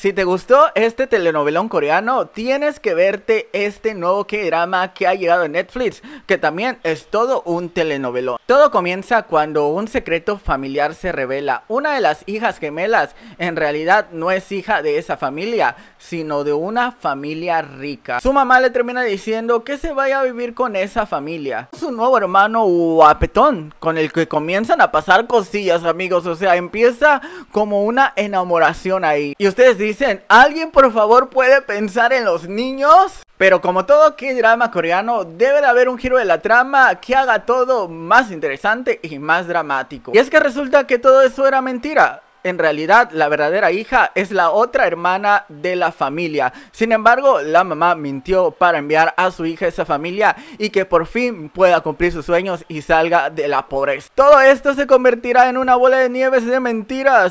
Si te gustó este telenovelón coreano, tienes que verte este nuevo K-drama que ha llegado a Netflix, que también es todo un telenovelón. Todo comienza cuando un secreto familiar se revela. Una de las hijas gemelas en realidad no es hija de esa familia, sino de una familia rica. Su mamá le termina diciendo que se vaya a vivir con esa familia. Su nuevo hermano guapetón, con el que comienzan a pasar cosillas, amigos. O sea, empieza como una enamoración ahí. Y ustedes dicen, ¿alguien por favor puede pensar en los niños? Pero como todo que drama coreano, debe de haber un giro de la trama que haga todo más interesante y más dramático. Y es que resulta que todo eso era mentira. En realidad, la verdadera hija es la otra hermana de la familia. Sin embargo, la mamá mintió para enviar a su hija a esa familia y que por fin pueda cumplir sus sueños y salga de la pobreza. Todo esto se convertirá en una bola de nieves de mentiras.